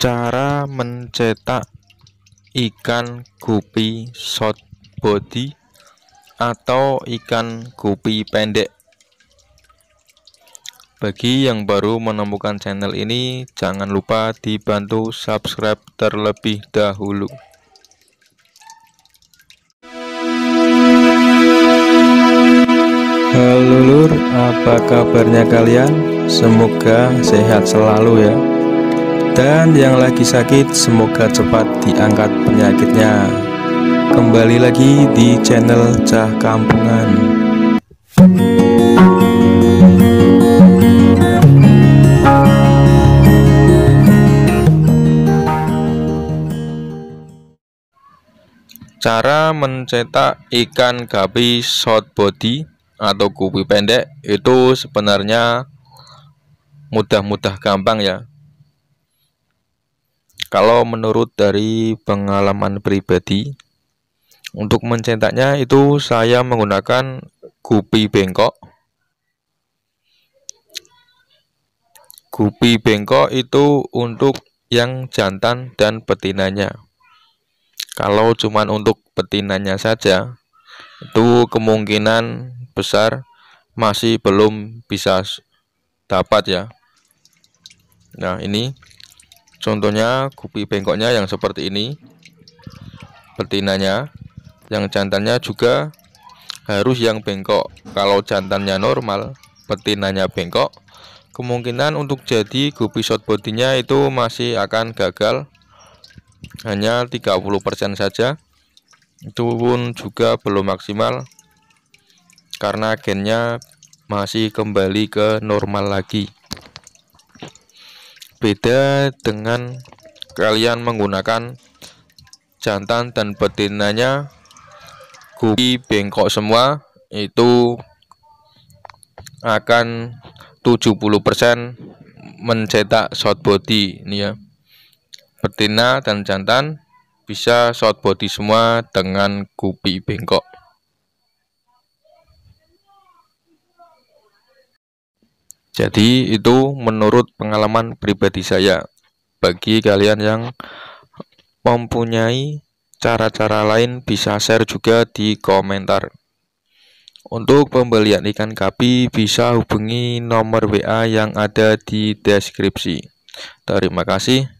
cara mencetak ikan gupi short body atau ikan gupi pendek bagi yang baru menemukan channel ini jangan lupa dibantu subscribe terlebih dahulu halo lur apa kabarnya kalian semoga sehat selalu ya dan yang lagi sakit semoga cepat diangkat penyakitnya Kembali lagi di channel Cah Kampungan Cara mencetak ikan gapi short body atau kupi pendek itu sebenarnya mudah-mudah gampang ya kalau menurut dari pengalaman pribadi, untuk mencetaknya itu saya menggunakan gupi bengkok. Gupi bengkok itu untuk yang jantan dan betinanya. Kalau cuman untuk betinanya saja, itu kemungkinan besar masih belum bisa dapat ya. Nah, ini Contohnya gupi bengkoknya yang seperti ini. Betinanya yang jantannya juga harus yang bengkok. Kalau jantannya normal, betinanya bengkok, kemungkinan untuk jadi gupi short bodinya itu masih akan gagal. Hanya 30% saja. Itu pun juga belum maksimal karena gennya masih kembali ke normal lagi beda dengan kalian menggunakan jantan dan betinanya gupi bengkok semua itu akan 70% mencetak short body ini ya betina dan jantan bisa short body semua dengan gupi bengkok Jadi itu menurut pengalaman pribadi saya. Bagi kalian yang mempunyai cara-cara lain bisa share juga di komentar. Untuk pembelian ikan kapi bisa hubungi nomor WA yang ada di deskripsi. Terima kasih.